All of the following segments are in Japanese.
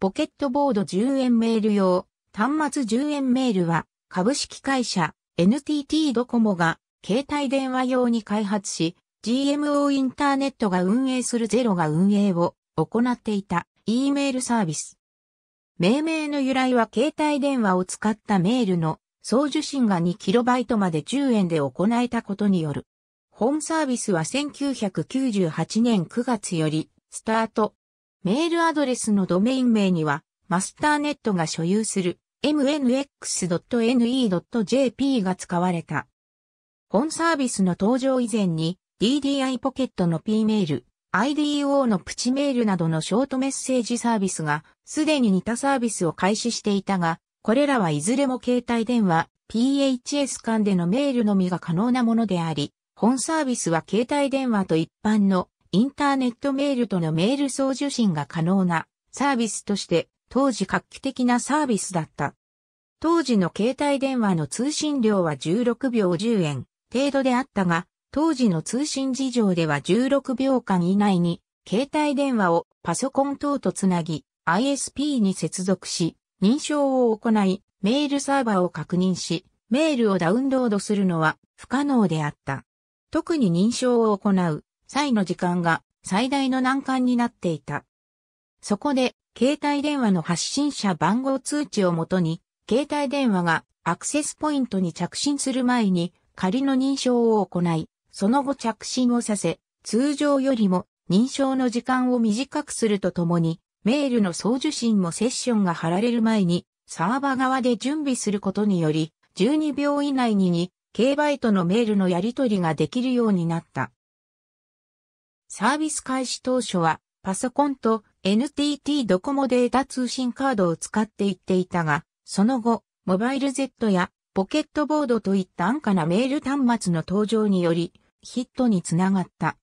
ポケットボード10円メール用、端末10円メールは、株式会社 NTT ドコモが、携帯電話用に開発し、GMO インターネットが運営するゼロが運営を行っていた E メールサービス。命名の由来は携帯電話を使ったメールの送受信が 2KB まで10円で行えたことによる。本サービスは1998年9月よりスタート、メールアドレスのドメイン名には、マスターネットが所有する mnx.ne.jp が使われた。本サービスの登場以前に DDI ポケットの P メール、IDO のプチメールなどのショートメッセージサービスがすでに似たサービスを開始していたが、これらはいずれも携帯電話、PHS 間でのメールのみが可能なものであり、本サービスは携帯電話と一般のインターネットメールとのメール送受信が可能なサービスとして当時画期的なサービスだった。当時の携帯電話の通信量は16秒10円程度であったが、当時の通信事情では16秒間以内に携帯電話をパソコン等とつなぎ ISP に接続し認証を行いメールサーバーを確認しメールをダウンロードするのは不可能であった。特に認証を行う際の時間が最大の難関になっていた。そこで、携帯電話の発信者番号通知をもとに、携帯電話がアクセスポイントに着信する前に仮の認証を行い、その後着信をさせ、通常よりも認証の時間を短くするとともに、メールの送受信もセッションが貼られる前に、サーバ側で準備することにより、12秒以内に 2K バイトのメールのやり取りができるようになった。サービス開始当初は、パソコンと NTT ドコモデータ通信カードを使っていっていたが、その後、モバイル Z やポケットボードといった安価なメール端末の登場により、ヒットにつながった。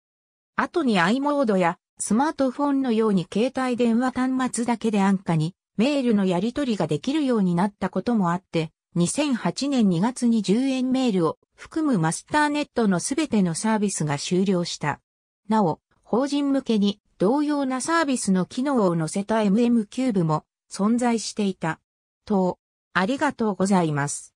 後に i モードやスマートフォンのように携帯電話端末だけで安価にメールのやり取りができるようになったこともあって、2008年2月に10円メールを含むマスターネットのすべてのサービスが終了した。なお、法人向けに同様なサービスの機能を載せた MM キューブも存在していた。と、ありがとうございます。